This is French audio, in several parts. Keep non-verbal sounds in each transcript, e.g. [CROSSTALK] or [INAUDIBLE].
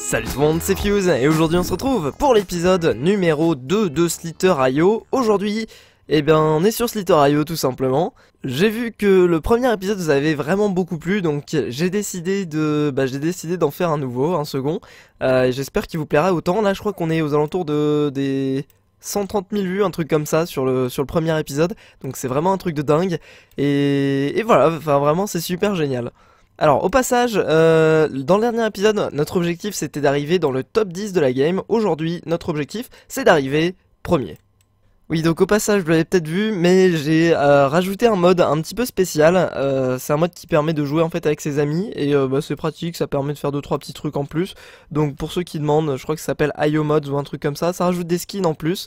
Salut tout le monde, c'est Fuse et aujourd'hui on se retrouve pour l'épisode numéro 2 de Slitter.io. Aujourd'hui, eh bien on est sur Slitter.io tout simplement. J'ai vu que le premier épisode vous avait vraiment beaucoup plu, donc j'ai décidé de, bah, j'ai décidé d'en faire un nouveau, un second. Euh, j'espère qu'il vous plaira autant. Là, je crois qu'on est aux alentours de des 130 000 vues, un truc comme ça sur le, sur le premier épisode. Donc c'est vraiment un truc de dingue. Et, et voilà, enfin vraiment c'est super génial. Alors au passage, euh, dans le dernier épisode, notre objectif c'était d'arriver dans le top 10 de la game. Aujourd'hui, notre objectif c'est d'arriver premier. Oui, donc au passage, vous l'avez peut-être vu, mais j'ai euh, rajouté un mode un petit peu spécial. Euh, c'est un mode qui permet de jouer en fait avec ses amis et bah, c'est pratique, ça permet de faire 2 trois petits trucs en plus. Donc pour ceux qui demandent, je crois que ça s'appelle IO Mods ou un truc comme ça, ça rajoute des skins en plus.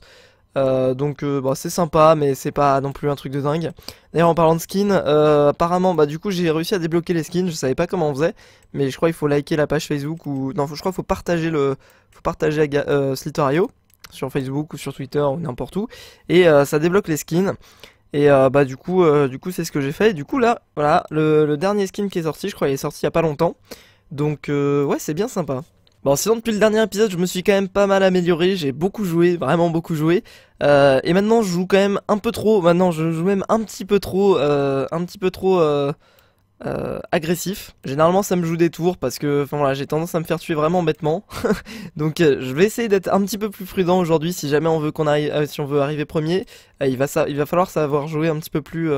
Euh, donc euh, bah, c'est sympa mais c'est pas non plus un truc de dingue. D'ailleurs en parlant de skins, euh, apparemment bah du coup j'ai réussi à débloquer les skins, je savais pas comment on faisait, mais je crois qu'il faut liker la page Facebook ou non je crois qu'il faut partager le faut partager Slitterio sur Facebook ou sur Twitter ou n'importe où et ça débloque les skins. Et bah du coup du coup c'est ce que j'ai fait. Et du coup là voilà le, le, dernier skin qui est sorti, je crois il est sorti il y a pas longtemps. Donc ouais c'est bien sympa. Bon, sinon, depuis le dernier épisode, je me suis quand même pas mal amélioré. J'ai beaucoup joué, vraiment beaucoup joué. Euh, et maintenant, je joue quand même un peu trop. Maintenant, je joue même un petit peu trop, euh, un petit peu trop euh, euh, agressif. Généralement, ça me joue des tours parce que, enfin voilà, j'ai tendance à me faire tuer vraiment bêtement. [LAUGHS] Donc, je vais essayer d'être un petit peu plus prudent aujourd'hui. Si jamais on veut qu'on arrive, si on veut arriver premier, il va ça, il va falloir savoir jouer un petit peu plus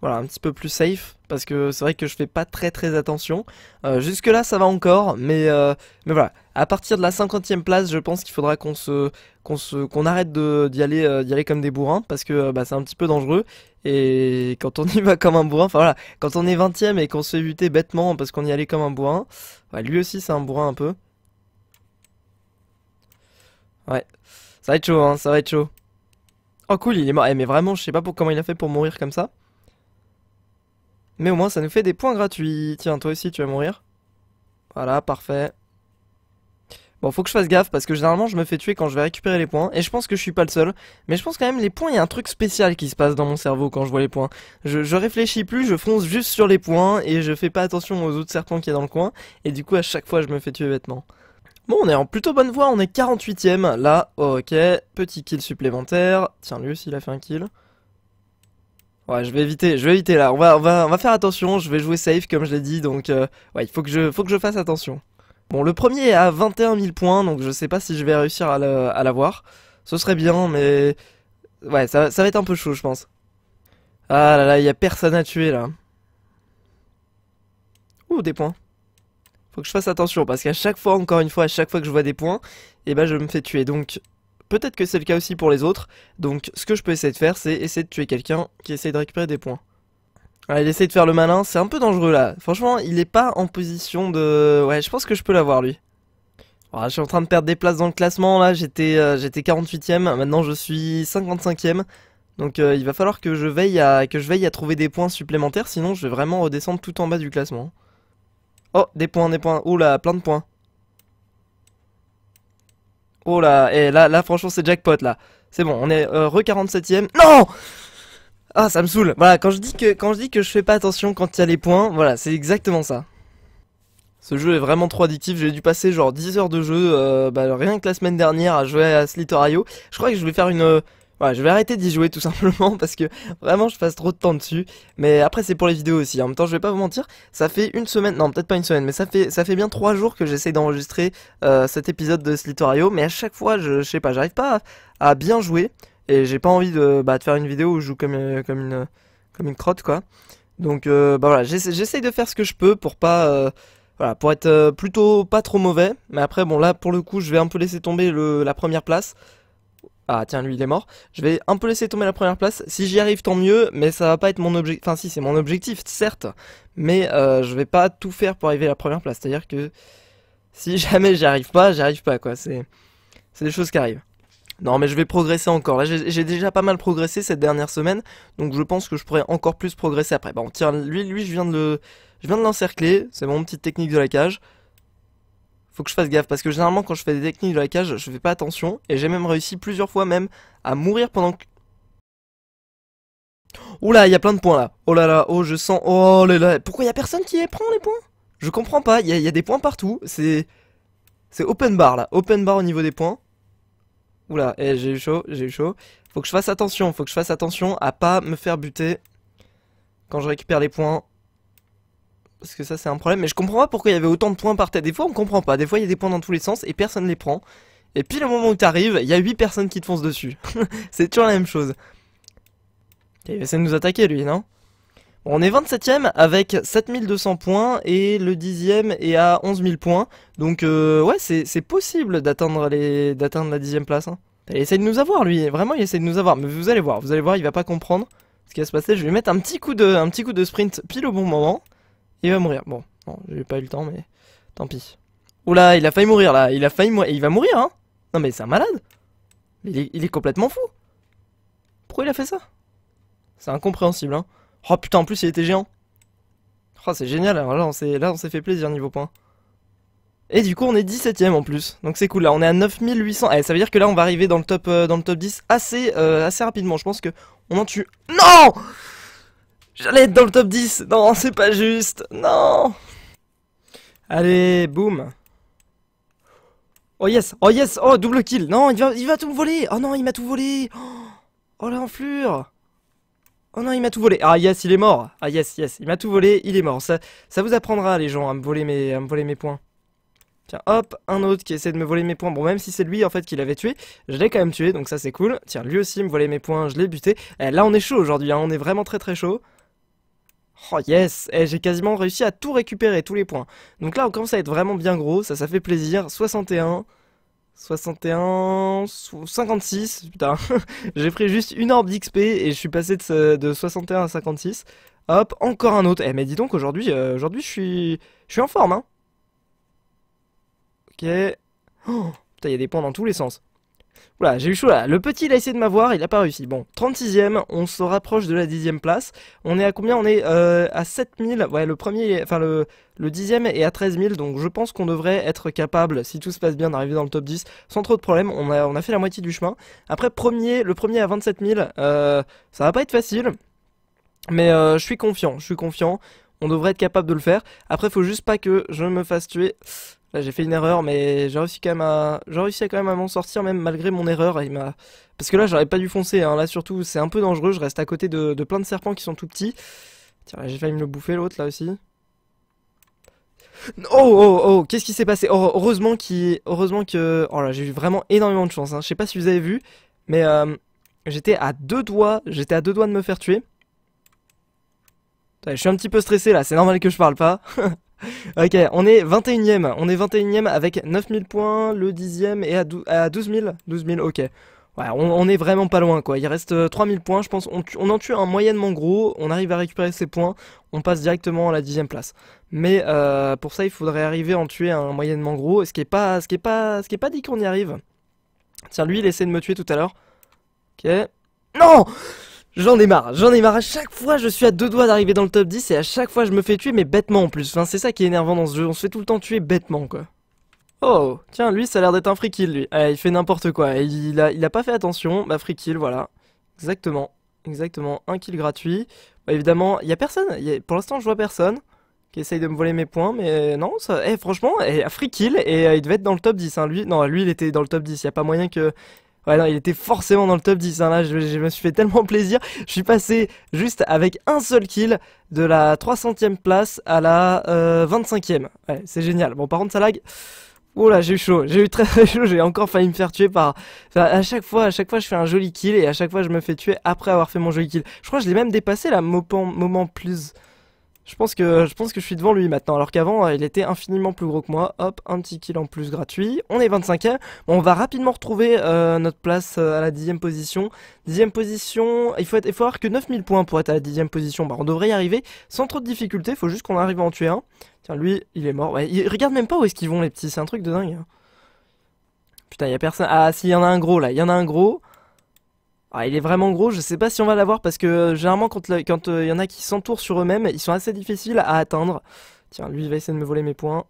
voilà, un petit peu plus safe, parce que c'est vrai que je fais pas très très attention. Euh, jusque là ça va encore, euh, mais, voilà, à partir de la 50 e place, je pense qu'il faudra qu'on se qu'on se qu'on arrête euh, d'y aller comme des bourrins parce que bah, c'est un petit peu dangereux et quand on [LAUGHS] y va comme un bourrin, enfin voilà, quand on est 20 e et qu'on se fait buter bêtement parce qu'on y allait comme un bourrin, lui aussi c'est un bourrin un peu. Ouais. Ça va être chaud hein, ça va être chaud. Oh cool, il est mort. Eh, mais vraiment, je sais pas comment il a fait pour mourir comme ça. Mais au moins, ça nous fait des points gratuits. Tiens, toi aussi, tu vas mourir. Voilà, parfait. Bon, faut que je fasse gaffe parce que généralement je me fais tuer quand je vais récupérer les points. Et je pense que je suis pas le seul. Mais je pense quand même les points, il y a un truc spécial qui se passe dans mon cerveau quand je vois les points. Je, réfléchis plus, je fonce juste sur les points et je fais pas attention aux autres serpents qui y dans le coin. Et du coup, à chaque fois, je me fais tuer vêtement. Bon, on est en plutôt bonne voie, on est 48ème. Là, ok, petit kill supplémentaire. Tiens, lui aussi, il a fait un kill. Ouais, je vais éviter, je vais éviter là. On va, faire attention. Je vais jouer safe comme je l'ai dit, donc euh, ouais, il faut que je, fasse attention. Bon, le premier est à 21 000 points, donc je sais pas si je vais réussir à l'avoir. Ce serait bien, mais ouais, ça, va être un peu chaud, je pense. Ah là là, il y a personne à tuer là. Ouh, des points. Faut que je fasse attention parce qu'à chaque fois, encore une fois, à chaque fois que je vois des points, et eh ben je me fais tuer. Donc Peut-être que c'est le cas aussi pour les autres. Donc ce que je peux essayer de faire, c'est essayer de tuer quelqu'un qui essaye de récupérer des points. il essaye de faire le malin, c'est un peu dangereux là. Franchement, il est pas en position de... Ouais, je pense que je peux l'avoir lui. je suis en train de perdre des places dans le classement là, j'étais euh, j'étais 48ème, maintenant je suis 55ème. Donc euh, il va falloir que je, veille à, que je veille à trouver des points supplémentaires, sinon je vais vraiment redescendre tout en bas du classement. Oh, des points, des points, oula, plein de points. Oh là, et eh, là, là franchement c'est jackpot là. C'est bon, on est euh, re 47ème. Non Ah ça me saoule. Voilà, quand je dis que quand je dis que je fais pas attention quand il y a les points, voilà, c'est exactement ça. Ce jeu est vraiment trop addictif, j'ai dû passer genre 10 heures de jeu, euh, bah, rien que la semaine dernière à jouer à Slitorio. Je crois que je vais faire une, euh, voilà, je vais arrêter d'y jouer tout simplement [LAUGHS] parce que vraiment je passe trop de temps dessus. Mais après c'est pour les vidéos aussi. Hein. En même temps, je vais pas vous mentir, ça fait une semaine, non peut-être pas une semaine, mais ça fait ça fait bien trois jours que j'essaye d'enregistrer euh, cet épisode de Slitorio. Mais à chaque fois, je, sais pas, j'arrive pas à, bien jouer et j'ai pas envie de, bah, faire une vidéo où je joue comme euh, comme une comme une crotte quoi. Donc euh, bah voilà, j'essaye de faire ce que je peux pour pas voilà, pour être plutôt pas trop mauvais. Mais après, bon, là, pour le coup, je vais un peu laisser tomber la première place. Ah tiens, lui il est mort. Je vais un peu laisser tomber la première place. Si j'y arrive, tant mieux, mais ça va pas être mon objectif. Enfin si, c'est mon objectif, certes, mais euh, je vais pas tout faire pour arriver à la première place. C'est-à-dire que si [LAUGHS] jamais j'y arrive pas, j'y arrive pas quoi. C'est c'est des choses qui arrivent. Non mais je vais progresser encore. Là j'ai déjà pas mal progressé cette dernière semaine, donc je pense que je pourrais encore plus progresser après. Bon tiens, lui lui je viens de le je viens de l'encercler. C'est mon petite technique de la cage faut que je fasse gaffe parce que généralement quand je fais des techniques de la cage, je fais pas attention et j'ai même réussi plusieurs fois même à mourir pendant que... Oula, il y a plein de points là. Oh là là, oh je sens... Oh là là, pourquoi il y a personne qui prend les points Je comprends pas, il y, a des points partout, c'est... C'est open bar là, open bar au niveau des points. Oula, eh, j'ai eu chaud, j'ai eu chaud. Faut que je fasse attention, faut que je fasse attention à pas me faire buter quand je récupère les points. Parce que ça, c'est un problème. Mais je comprends pas pourquoi il y avait autant de points par tête. Des fois, on comprend pas. Des fois, il y a des points dans tous les sens et personne les prend. Et puis, le moment où t'arrives, il y a 8 personnes qui te foncent dessus. [LAUGHS] c'est toujours la même chose. Il va essayer de nous attaquer, lui, non bon, On est 27ème avec 7200 points et le 10ème est à 11000 points. Donc, euh, ouais, c'est possible d'atteindre les... la 10ème place. Hein. Il essaie de nous avoir, lui. Vraiment, il essaie de nous avoir. Mais vous allez voir, vous allez voir, il va pas comprendre ce qui va se passer. Je vais lui mettre un petit coup un petit coup de sprint pile au bon moment. Il va mourir. Bon, non, j'ai pas eu le temps, mais tant pis. Oula, il a failli mourir là. Il a failli mourir. Il va mourir, hein. Non, mais c'est un malade. Il est, complètement fou. Pourquoi il a fait ça C'est incompréhensible, hein. Oh putain, en plus, il était géant. Oh, c'est génial. Alors là, on s'est, là, on s'est fait plaisir niveau points. Et du coup, on est 17ème en plus. Donc c'est cool. Là, on est à 9800. Eh, ça veut dire que là, on va arriver dans le top, euh, dans le top 10 assez, euh, assez rapidement. Je pense que on en tue. Non! J'allais être dans le top 10 Non, c'est pas juste Non Allez, boum Oh yes Oh yes Oh, double kill Non, il va, il va tout me voler Oh non, il m'a tout volé Oh, oh la enflure Oh non, il m'a tout volé Ah yes, il est mort Ah yes, yes, il m'a tout volé, il est mort. Ça, vous apprendra, les gens, à me voler mes, à me voler mes points. Tiens, hop, un autre qui essaie de me voler mes points. Bon, même si c'est lui en fait qui l'avait tué, je l'ai quand même tué, donc ça c'est cool. Tiens, lui aussi me volait mes points, je l'ai buté. Eh, là on est chaud aujourd'hui, hein. on est vraiment très très chaud. Oh yes, eh, j'ai quasiment réussi à tout récupérer, tous les points. Donc là, on commence à être vraiment bien gros, ça, ça fait plaisir. 61, 61, 56, putain. [LAUGHS] j'ai pris juste une orbe d'XP et je suis passé de, 61 à 56. Hop, encore un autre. Eh mais dis donc, aujourd'hui, euh, aujourd'hui, je suis, je suis en forme, hein. Ok. Oh, putain, il y a des points dans tous les sens. Voilà, j'ai eu chaud là. Le petit, il a essayé de m'avoir, il a pas réussi. Bon, 36ème, on se rapproche de la 10ème place. On est à combien On est euh, à 7000. Ouais, le premier, enfin le, dixième, 10ème est à 13000. Donc je pense qu'on devrait être capable, si tout se passe bien, d'arriver dans le top 10 sans trop de problèmes. On a, on a fait la moitié du chemin. Après, premier, le premier à 27000, euh, ça va pas être facile. Mais euh, je suis confiant, je suis confiant. On devrait être capable de le faire. Après, faut juste pas que je me fasse tuer. Là, j'ai fait une erreur, mais j'ai réussi quand même à, j'ai quand même à m'en sortir, même malgré mon erreur. parce que là, j'aurais pas dû foncer. Hein. Là, surtout, c'est un peu dangereux. Je reste à côté de, plein de serpents qui sont tout petits. Tiens, j'ai failli me le bouffer l'autre là aussi. Oh oh oh, qu'est-ce qui s'est passé oh, Heureusement qui, heureusement que, oh là, j'ai eu vraiment énormément de chance. Hein. Je sais pas si vous avez vu, mais euh, j'étais à deux doigts, j'étais à deux doigts de me faire tuer. Je suis un petit peu stressé là, c'est normal que je parle pas. [LAUGHS] ok, on est 21ème, on est 21ème avec 9000 points, le 10ème et à, à 12000, ok. Ouais, on, est vraiment pas loin quoi, il reste 3000 euh, points, je pense, on, en tue un moyennement gros, on arrive à récupérer ses points, on passe directement à la 10ème place. Mais euh, pour ça il faudrait arriver à en tuer un moyennement gros, ce qui est pas, ce qui est pas, ce qui est pas dit qu'on y arrive. Tiens, lui il essaie de me tuer tout à l'heure. Ok. Non J'en ai marre, j'en ai marre, à chaque fois je suis à deux doigts d'arriver dans le top 10 et à chaque fois je me fais tuer mais bêtement en plus, enfin c'est ça qui est énervant dans ce jeu, on se fait tout le temps tuer bêtement quoi. Oh, tiens lui ça a l'air d'être un free kill lui, eh, il fait n'importe quoi, il a, il a pas fait attention, bah free kill voilà, exactement, exactement, un kill gratuit, bah, évidemment il y a personne, pour l'instant je vois personne qui essaye de me voler mes points mais euh, non, ça, eh, franchement, eh, free kill et euh, il devait être dans le top 10 hein, lui, non lui il était dans le top 10, il y a pas moyen que... Ouais, non, il était forcément dans le top 10. Hein, là, je, me suis fait tellement plaisir. Je suis passé juste avec un seul kill de la 300ème place à la 25ème. Euh, ouais, c'est génial. Bon, par contre, ça lag. Oula, j'ai eu chaud, j'ai eu [LAUGHS] très chaud, j'ai encore failli me faire tuer par... à chaque fois, à chaque fois je fais un joli kill et à chaque fois je me fais tuer après avoir fait mon joli kill. Je crois que je l'ai même dépassé là, moment plus... Je pense que je pense que je suis devant lui maintenant, alors qu'avant euh, il était infiniment plus gros que moi. Hop, un petit kill en plus gratuit. On est 25 ème on va rapidement retrouver euh, notre place euh, à la dixième position. Dixième position, il faut être, il faut avoir que 9000 points pour être à la dixième position. Bah, on devrait y arriver sans trop de difficultés. Faut juste qu'on arrive à en tuer un. Tiens, lui, il est mort. il regarde même pas où est-ce qu'ils vont les petits. C'est un truc de dingue. Hein. Putain, il y a personne. Ah, si, il y en a un gros là. Il y en a un gros. Ah, il est vraiment gros, je sais pas si on va l'avoir parce que euh, généralement quand il euh, y en a qui s'entourent sur eux-mêmes, ils sont assez difficiles à atteindre. Tiens, lui il va essayer de me voler mes points.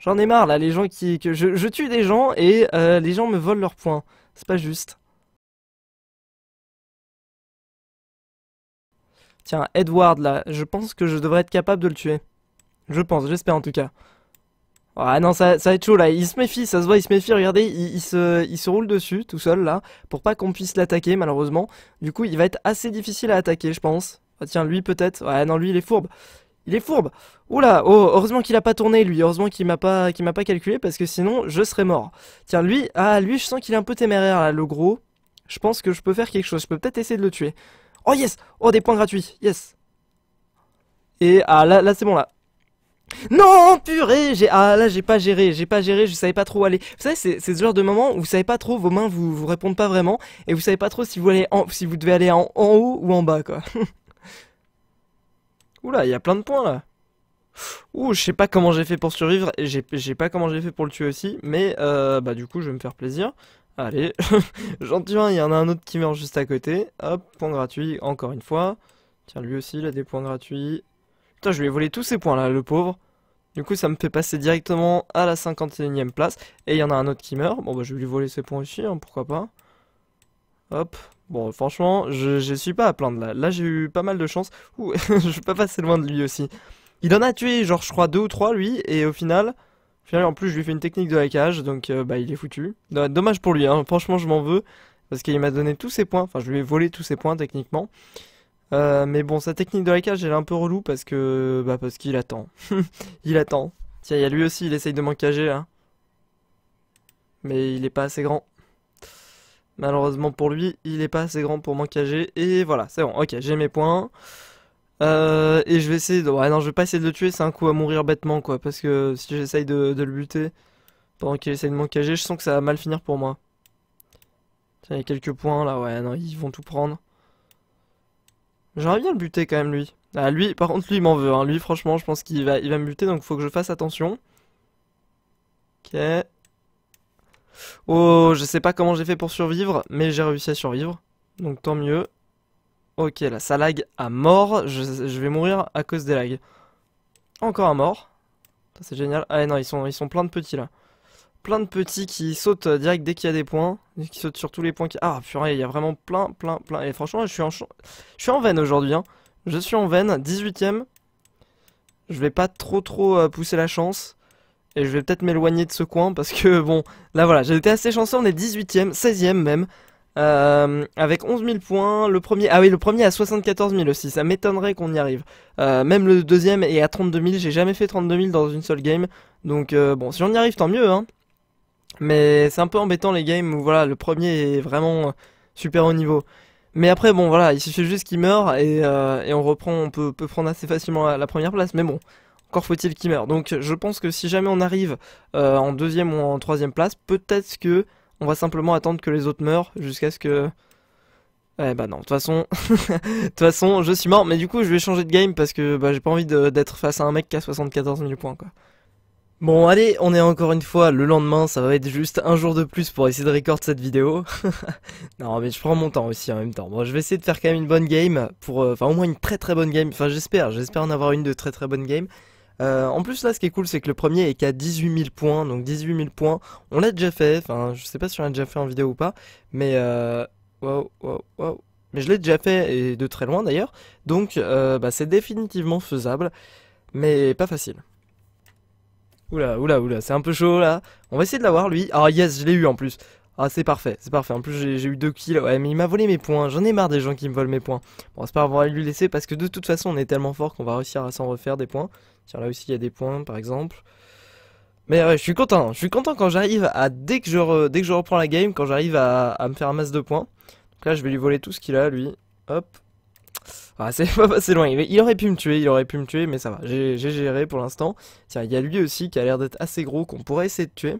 J'en ai marre là, les gens qui... Que je, tue des gens et euh, les gens me volent leurs points. C'est pas juste. Tiens, Edward là, je pense que je devrais être capable de le tuer. Je pense, j'espère en tout cas. Ah non, ça, ça va être chaud là. Il se méfie, ça se voit, il se méfie. Regardez, il, se, il se roule dessus tout seul là, pour pas qu'on puisse l'attaquer malheureusement. Du coup, il va être assez difficile à attaquer, je pense. Ah, tiens, lui peut-être. Ouais, non, lui il est fourbe. Il est fourbe. Oula, oh, heureusement qu'il a pas tourné lui, heureusement qu'il m'a pas pas calculé parce que sinon je serais mort. Tiens, lui, ah lui, je sens qu'il est un peu téméraire là, le gros. Je pense que je peux faire quelque chose, je peux peut-être essayer de le tuer. Oh yes, oh des points gratuits. Yes. Et ah là là c'est bon là. Non, purée, j'ai ah là j'ai pas géré, j'ai pas géré, je savais pas trop où aller. Vous savez, c'est ce genre de moment où vous savez pas trop, vos mains vous vous répondent pas vraiment et vous savez pas trop si vous allez en, si vous devez aller en, en haut ou en bas quoi. [LAUGHS] Oula, il y a plein de points là. Ouh, je sais pas comment j'ai fait pour survivre et j'ai pas comment j'ai fait pour le tuer aussi, mais euh, bah du coup je vais me faire plaisir. Allez, j'en [LAUGHS] hein, il y en a un autre qui meurt juste à côté. Hop, point gratuit encore une fois. Tiens, lui aussi il a des points gratuits. Putain, je lui ai volé tous ses points là, le pauvre. Du coup, ça me fait passer directement à la 51ème place. Et il y en a un autre qui meurt. Bon, bah, je vais lui voler ses points aussi, hein, pourquoi pas. Hop. Bon, franchement, je, suis pas à plaindre là. Là, j'ai eu pas mal de chance. Ouh, [LAUGHS] je vais pas passer loin de lui aussi. Il en a tué, genre, je crois, deux ou trois, lui. Et au final, en plus, je lui fais une technique de la cage, Donc, euh, bah, il est foutu. Dommage pour lui, hein. Franchement, je m'en veux. Parce qu'il m'a donné tous ses points. Enfin, je lui ai volé tous ses points, techniquement. Euh, mais bon, sa technique de la cage, elle est un peu relou parce que. Bah, parce qu'il attend. [LAUGHS] il attend. Tiens, il y a lui aussi, il essaye de m'encager là. Hein. Mais il est pas assez grand. Malheureusement pour lui, il est pas assez grand pour m'encager. Et voilà, c'est bon, ok, j'ai mes points. Euh, et je vais essayer de. Ouais, non, je vais pas essayer de le tuer, c'est un coup à mourir bêtement, quoi. Parce que si j'essaye de, de, le buter pendant qu'il essaye de m'encager, je sens que ça va mal finir pour moi. Tiens, il y a quelques points là, ouais, non, ils vont tout prendre. J'aimerais bien le buter quand même lui. Ah, lui, par contre, lui, il m'en veut. Hein. Lui, franchement, je pense qu'il va, il va me buter, donc faut que je fasse attention. Ok. Oh, je sais pas comment j'ai fait pour survivre, mais j'ai réussi à survivre. Donc tant mieux. Ok, là, ça lag à mort. Je, vais mourir à cause des lags. Encore un mort. C'est génial. Ah non, ils sont, ils sont plein de petits là plein de petits qui sautent euh, direct dès qu'il y a des points, qui sautent sur tous les points. Qui... Ah purée, il y a vraiment plein, plein, plein. Et franchement, je suis en, je suis en veine aujourd'hui. Hein. Je suis en veine, 18ème. Je vais pas trop trop euh, pousser la chance. Et je vais peut-être m'éloigner de ce coin parce que bon, là voilà, j'ai été assez chanceux, on est 18ème, 16ème même. Euh, avec 11 000 points, le premier, ah oui, le premier à 74 000 aussi, ça m'étonnerait qu'on y arrive. même le deuxième est à 32 000, j'ai jamais fait 32 000 dans une seule game, donc bon, si on y arrive, tant mieux, hein. Mais c'est un peu embêtant les games où voilà, le premier est vraiment super haut niveau. Mais après, bon, voilà, il suffit juste qu'il meurt et, euh, et, on reprend, on peut, peut prendre assez facilement la, première place. Mais bon, encore faut-il qu'il meure. Donc je pense que si jamais on arrive euh, en deuxième ou en troisième place, peut-être que on va simplement attendre que les autres meurent jusqu'à ce que... Eh bah non, de toute façon, [LAUGHS] de toute façon, je suis mort. Mais du coup, je vais changer de game parce que bah, j'ai pas envie d'être face à un mec qui a 74 000 points, quoi. Bon allez, on est encore une fois le lendemain, ça va être juste un jour de plus pour essayer de record cette vidéo. [LAUGHS] non mais je prends mon temps aussi en même temps. Bon je vais essayer de faire quand même une bonne game, pour euh, enfin au moins une très très bonne game, enfin j'espère, j'espère en avoir une de très très bonne game. Euh, en plus là ce qui est cool c'est que le premier est qu'à 18 000 points, donc 18 000 points, on l'a déjà fait, enfin je sais pas si on l'a déjà fait en vidéo ou pas, mais euh... Waouh, waouh, waouh Mais je l'ai déjà fait, et de très loin d'ailleurs, donc euh, bah, c'est définitivement faisable, mais pas facile. Oula, oula, oula, c'est un peu chaud là. On va essayer de l'avoir lui. Ah yes, je l'ai eu en plus. Ah c'est parfait, c'est parfait. En plus j'ai eu deux kills. Ouais mais il m'a volé mes points. J'en ai marre des gens qui me volent mes points. Bon c'est pas grave, lui laisser parce que de toute façon on est tellement fort qu'on va réussir à s'en refaire des points. Tiens là aussi il y a des points par exemple. Mais ouais, je suis content. Je suis content quand j'arrive à dès que je dès que je reprends la game, quand j'arrive à... à me faire un masse de points. Donc là je vais lui voler tout ce qu'il a lui. Hop, ah, c'est [LAUGHS] pas passé loin. Il aurait pu me tuer, il aurait pu me tuer, mais ça va. J'ai géré pour l'instant. Tiens, il y a lui aussi qui a l'air d'être assez gros, qu'on pourrait essayer de tuer.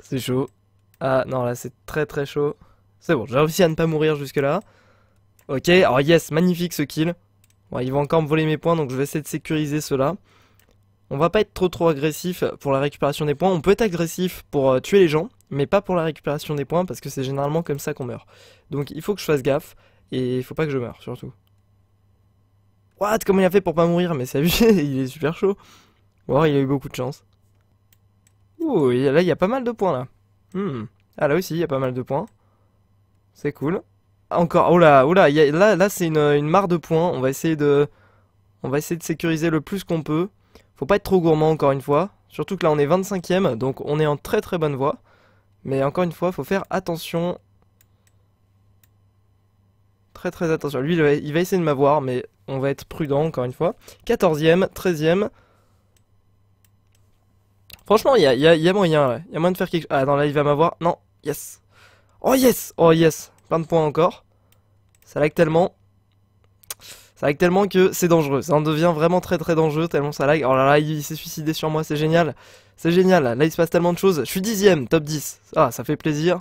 C'est chaud. Ah non, là c'est très très chaud. C'est bon, j'ai réussi à ne pas mourir jusque là. Ok, alors yes, magnifique ce kill. Bon, il va encore me voler mes points, donc je vais essayer de sécuriser cela. On va pas être trop trop agressif pour la récupération des points. On peut être agressif pour euh, tuer les gens, mais pas pour la récupération des points, parce que c'est généralement comme ça qu'on meurt. Donc il faut que je fasse gaffe. Et il faut pas que je meure, surtout. What Comment il a fait pour pas mourir Mais c'est [LAUGHS] il est super chaud. Ou alors il a eu beaucoup de chance. Ouh, là il y a pas mal de points là. Hmm. Ah là aussi, il y a pas mal de points. C'est cool. encore, oh là, oh là, là, là c'est une, une mare de points. On va essayer de, on va essayer de sécuriser le plus qu'on peut. Faut pas être trop gourmand encore une fois. Surtout que là on est 25ème, donc on est en très très bonne voie. Mais encore une fois, faut faire attention très très attention. Lui, il va, essayer de m'avoir, mais on va être prudent encore une fois. 14 e 13 e Franchement, il y a, y, a, moyen Il y a moyen de faire quelque chose. Ah non, là, il va m'avoir. Non, yes. Oh yes, oh yes. Plein de points encore. Ça lag tellement. Ça lag tellement que c'est dangereux. Ça en devient vraiment très très dangereux tellement ça lag. Oh là là, il s'est suicidé sur moi, c'est génial. C'est génial. Là, il se passe tellement de choses. Je suis dixième, top 10. Ah, ça fait plaisir.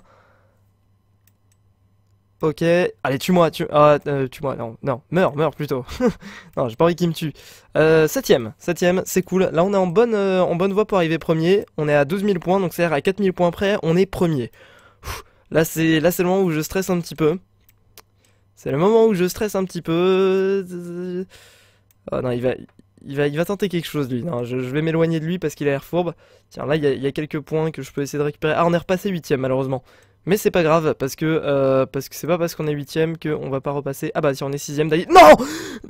Ok, allez, tue-moi, tue, ah, euh, tue-moi, non, non, meurs, meurs plutôt. [LAUGHS] non, j'ai pas envie qu'il me tue. Euh, septième, septième, c'est cool. Là, on est en bonne, euh, en bonne voie pour arriver premier. On est à 12 000 points, donc c'est-à-dire 4 000 points près, on est premier. là, c'est, le moment où je stresse un petit peu. C'est le moment où je stresse un petit peu. Oh non, il va, il va, il va tenter quelque chose, lui. Non, je, vais m'éloigner de lui parce qu'il a l'air fourbe. Tiens, là, il y, a, y a quelques points que je peux essayer de récupérer. Ah, on est repassé huitième, malheureusement. Mais c'est pas grave, parce que euh, parce que c'est pas parce qu'on est huitième qu'on va pas repasser. Ah bah si on est sixième d'ailleurs. Non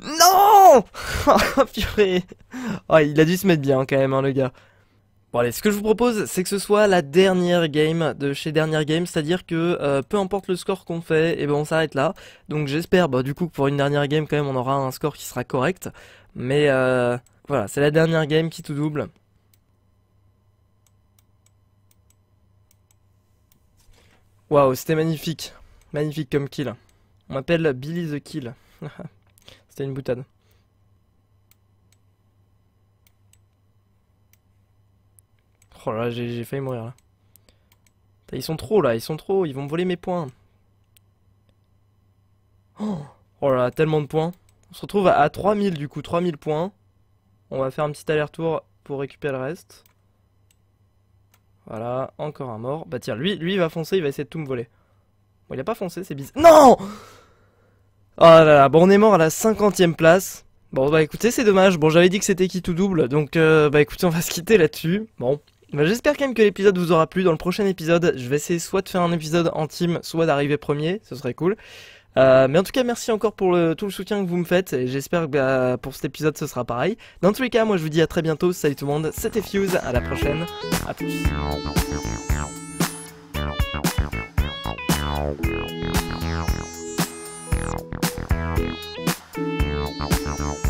Non [LAUGHS] ah, oh, Il a dû se mettre bien quand même hein, le gars. Bon allez, ce que je vous propose, c'est que ce soit la dernière game de chez Dernière Game, c'est-à-dire que euh, peu importe le score qu'on fait, et eh ben on s'arrête là. Donc j'espère, bah du coup, que pour une dernière game, quand même, on aura un score qui sera correct. Mais euh, voilà, c'est la dernière game qui tout double. Waouh, c'était magnifique. Magnifique comme kill. On m'appelle Billy the Kill. [LAUGHS] c'était une boutade. Oh là, j'ai failli mourir là. Ils sont trop là, ils sont trop, ils vont me voler mes points. Oh, oh là, tellement de points. On se retrouve à 3000 du coup, 3000 points. On va faire un petit aller-retour pour récupérer le reste. Voilà, encore un mort. Bah tiens, lui, lui il va foncer, il va essayer de tout me voler. Bon, il a pas foncé, c'est bizarre. Non Oh là là, bon on est mort à la 50 place. Bon bah écoutez, c'est dommage. Bon, j'avais dit que c'était qui tout double, donc euh, bah écoutez, on va se quitter là-dessus. Bon. Bah, J'espère quand même que l'épisode vous aura plu. Dans le prochain épisode, je vais essayer soit de faire un épisode en team, soit d'arriver premier, ce serait cool. Euh, mais en tout cas, merci encore pour tout le soutien que vous me faites. Et j'espère que bah, pour cet épisode, ce sera pareil. Dans tous les cas, moi, je vous dis à très bientôt. Salut tout le monde. C'était Fuse. À la prochaine. À plus